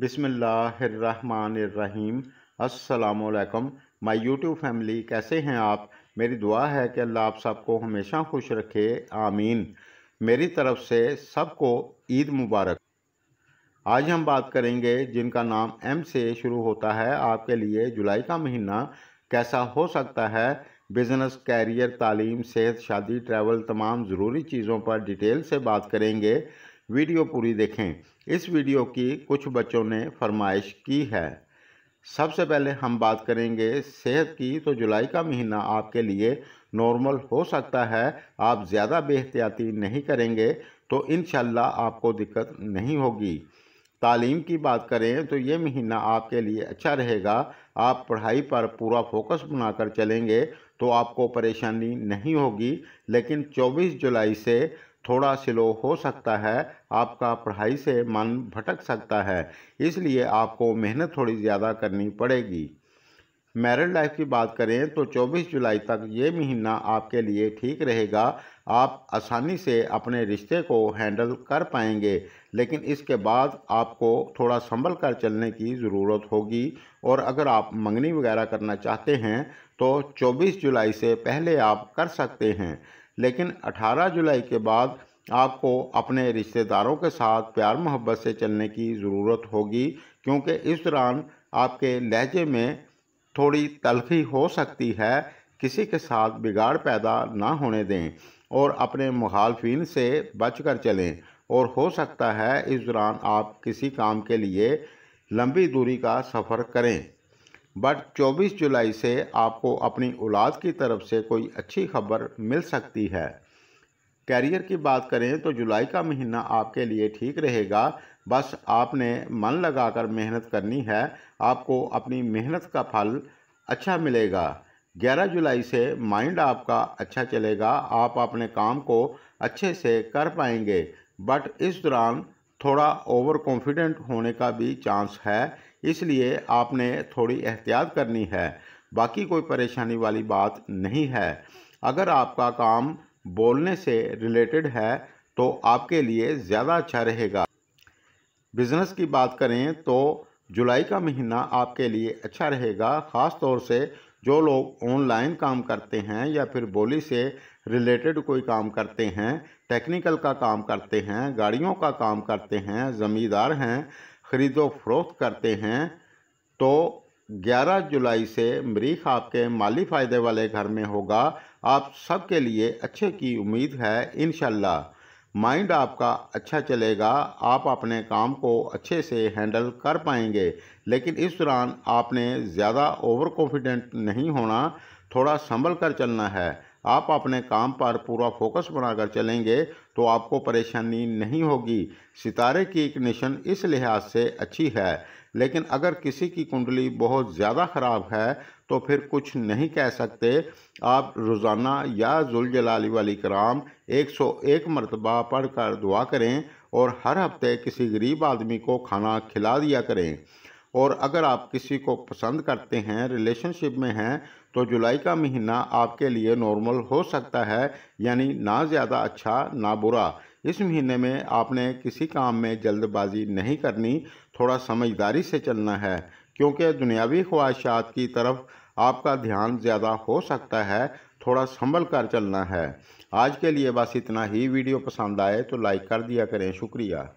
बिसमीम असलकम my YouTube family कैसे हैं आप मेरी दुआ है कि अल्लाह आप सबको हमेशा खुश रखे आमीन मेरी तरफ से सबको ईद मुबारक आज हम बात करेंगे जिनका नाम एम से शुरू होता है आपके लिए जुलाई का महीना कैसा हो सकता है बिज़नेस कैरियर तालीम सेहत शादी ट्रैवल तमाम ज़रूरी चीज़ों पर डिटेल से बात करेंगे वीडियो पूरी देखें इस वीडियो की कुछ बच्चों ने फरमाइश की है सबसे पहले हम बात करेंगे सेहत की तो जुलाई का महीना आपके लिए नॉर्मल हो सकता है आप ज़्यादा बेहतियाती नहीं करेंगे तो इन आपको दिक्कत नहीं होगी तालीम की बात करें तो ये महीना आपके लिए अच्छा रहेगा आप पढ़ाई पर पूरा फोकस बनाकर चलेंगे तो आपको परेशानी नहीं होगी लेकिन 24 जुलाई से थोड़ा स्लो हो सकता है आपका पढ़ाई से मन भटक सकता है इसलिए आपको मेहनत थोड़ी ज़्यादा करनी पड़ेगी मैरिड लाइफ की बात करें तो 24 जुलाई तक ये महीना आपके लिए ठीक रहेगा आप आसानी से अपने रिश्ते को हैंडल कर पाएंगे लेकिन इसके बाद आपको थोड़ा संभल कर चलने की ज़रूरत होगी और अगर आप मंगनी वगैरह करना चाहते हैं तो 24 जुलाई से पहले आप कर सकते हैं लेकिन 18 जुलाई के बाद आपको अपने रिश्तेदारों के साथ प्यार मोहब्बत से चलने की ज़रूरत होगी क्योंकि इस दौरान आपके लहजे में थोड़ी तलखी हो सकती है किसी के साथ बिगाड़ पैदा ना होने दें और अपने मुखालफी से बच कर चलें और हो सकता है इस दौरान आप किसी काम के लिए लंबी दूरी का सफ़र करें बट 24 जुलाई से आपको अपनी औलाद की तरफ से कोई अच्छी खबर मिल सकती है कैरियर की बात करें तो जुलाई का महीना आपके लिए ठीक रहेगा बस आपने मन लगाकर मेहनत करनी है आपको अपनी मेहनत का फल अच्छा मिलेगा 11 जुलाई से माइंड आपका अच्छा चलेगा आप अपने काम को अच्छे से कर पाएंगे बट इस दौरान थोड़ा ओवर कॉन्फिडेंट होने का भी चांस है इसलिए आपने थोड़ी एहतियात करनी है बाकी कोई परेशानी वाली बात नहीं है अगर आपका काम बोलने से रिलेटेड है तो आपके लिए ज़्यादा अच्छा रहेगा बिज़नेस की बात करें तो जुलाई का महीना आपके लिए अच्छा रहेगा ख़ास तौर से जो लोग ऑनलाइन काम करते हैं या फिर बोली से रिलेटेड कोई काम करते हैं टेक्निकल का काम करते हैं गाड़ियों का काम करते हैं ज़मींदार हैं ख़रीदो फरोख्त करते हैं तो 11 जुलाई से मरीख आपके माली फ़ायदे वाले घर में होगा आप सबके लिए अच्छे की उम्मीद है इन माइंड आपका अच्छा चलेगा आप अपने काम को अच्छे से हैंडल कर पाएंगे लेकिन इस दौरान आपने ज़्यादा ओवर कॉन्फिडेंट नहीं होना थोड़ा संभल कर चलना है आप अपने काम पर पूरा फोकस बनाकर चलेंगे तो आपको परेशानी नहीं होगी सितारे की इग्निशन इस लिहाज से अच्छी है लेकिन अगर किसी की कुंडली बहुत ज़्यादा ख़राब है तो फिर कुछ नहीं कह सकते आप रोज़ाना या जुलजलाली वाली कराम 101 मरतबा पढ़कर दुआ करें और हर हफ्ते किसी गरीब आदमी को खाना खिला दिया करें और अगर आप किसी को पसंद करते हैं रिलेशनशिप में हैं तो जुलाई का महीना आपके लिए नॉर्मल हो सकता है यानी ना ज़्यादा अच्छा ना बुरा इस महीने में आपने किसी काम में जल्दबाजी नहीं करनी थोड़ा समझदारी से चलना है क्योंकि दुनियावी ख्वाहिशात की तरफ आपका ध्यान ज़्यादा हो सकता है थोड़ा संभल कर चलना है आज के लिए बस इतना ही वीडियो पसंद आए तो लाइक कर दिया करें शुक्रिया